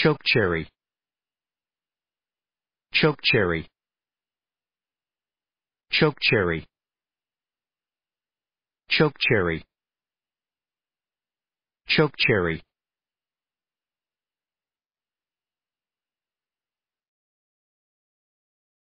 chokecherry chokecherry chokecherry chokecherry chokecherry